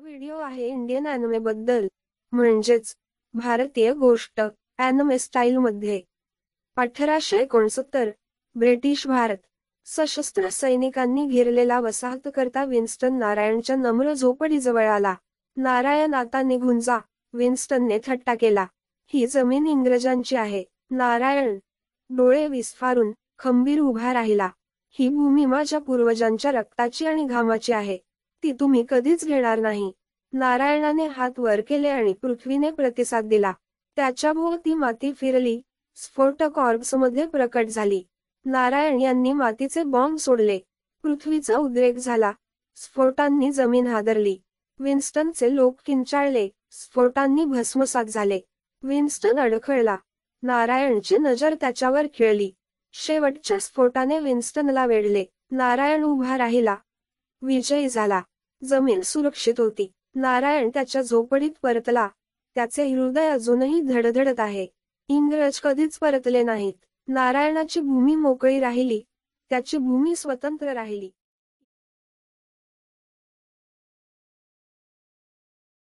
video आहे Indian अॅनमे बद्दल म्हणजेच भारतीय गोष्ट अॅनमे स्टाईल मध्ये अठराशे एकोणसत्तर ब्रिटिश भारत सशस्त्र सैनिकांनी घेरलेला वसाहतकर्ता विन्स्टन नारायणच्या नम्र झोपडीजवळ आला नारायण आता निघून जा विन्स्टनने थट्टा केला ही जमीन इंग्रजांची आहे नारायण डोळे विस्फारून खंबीर उभा राहिला ही भूमी माझ्या पूर्वजांच्या रक्ताची आणि घामाची आहे ती तुम्ही कधीच घेणार नाही नारायणाने हात वर केले आणि पृथ्वीने प्रतिसाद दिला त्याच्या भोवती माती फिरली स्फोटक मध्ये प्रकट झाली नारायण यांनी मातीचे बॉम्ब सोडले पृथ्वीचा उद्रेक झाला स्फोटांनी जमीन हादरली विन्स्टनचे लोक किंचाळले स्फोटांनी भस्मसात झाले विन्स्टन अडखळला नारायणची नजर त्याच्यावर खेळली शेवटच्या स्फोटाने विन्स्टनला वेढले नारायण उभा राहिला विजयी झाला जमीन सुरक्षित होती नारायण त्याच्या झोपडीत परतला त्याचे हृदय अजूनही धडधडत आहे इंग्रज कधीच परतले नाहीत नारायणाची भूमी मोकळी राहिली त्याची भूमी स्वतंत्र राहिली